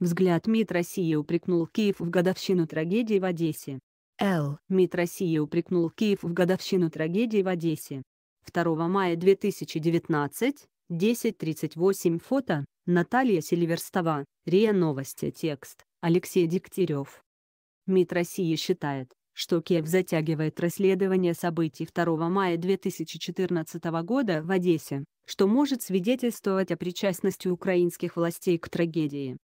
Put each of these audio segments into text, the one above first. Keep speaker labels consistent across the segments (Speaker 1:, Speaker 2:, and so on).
Speaker 1: Взгляд МИД России упрекнул Киев в годовщину трагедии в Одессе. Л. МИД России упрекнул Киев в годовщину трагедии в Одессе. 2 мая 2019, 10.38 фото, Наталья Сильверстова, РИА Новости текст, Алексей Дегтярев. МИД России считает, что Киев затягивает расследование событий 2 мая 2014 года в Одессе, что может свидетельствовать о причастности украинских властей к трагедии.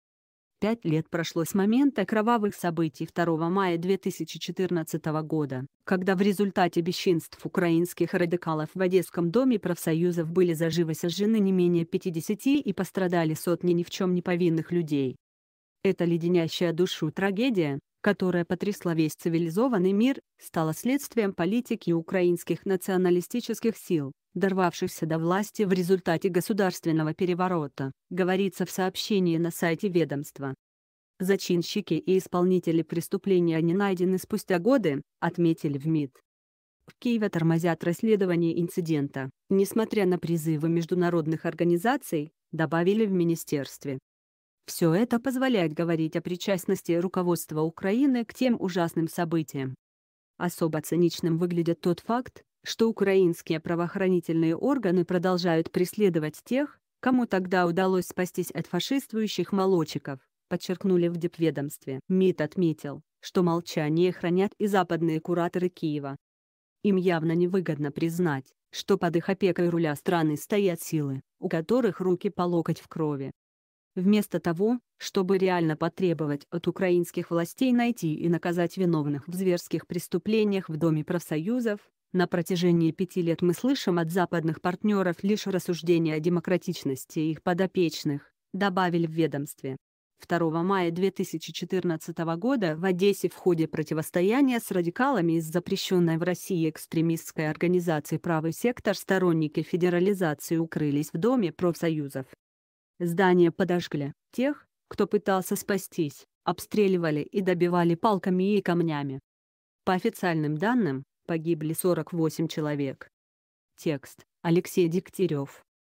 Speaker 1: Пять лет прошло с момента кровавых событий 2 мая 2014 года, когда в результате бесчинств украинских радикалов в Одесском доме профсоюзов были заживо сожжены не менее 50 и пострадали сотни ни в чем не повинных людей. Эта леденящая душу трагедия, которая потрясла весь цивилизованный мир, стала следствием политики украинских националистических сил, дорвавшихся до власти в результате государственного переворота, говорится в сообщении на сайте ведомства. Зачинщики и исполнители преступления не найдены спустя годы, отметили в МИД. В Киеве тормозят расследование инцидента, несмотря на призывы международных организаций, добавили в министерстве. Все это позволяет говорить о причастности руководства Украины к тем ужасным событиям. Особо циничным выглядит тот факт, что украинские правоохранительные органы продолжают преследовать тех, кому тогда удалось спастись от фашистующих молочиков, подчеркнули в депведомстве. МИД отметил, что молчание хранят и западные кураторы Киева. Им явно невыгодно признать, что под их опекой руля страны стоят силы, у которых руки по локоть в крови. Вместо того, чтобы реально потребовать от украинских властей найти и наказать виновных в зверских преступлениях в Доме профсоюзов, на протяжении пяти лет мы слышим от западных партнеров лишь рассуждения о демократичности их подопечных, добавили в ведомстве. 2 мая 2014 года в Одессе в ходе противостояния с радикалами из запрещенной в России экстремистской организации «Правый сектор» сторонники федерализации укрылись в Доме профсоюзов. Здание подожгли. Тех, кто пытался спастись, обстреливали и добивали палками и камнями. По официальным данным, Погибли 48 человек. Текст Алексей Дегтярев.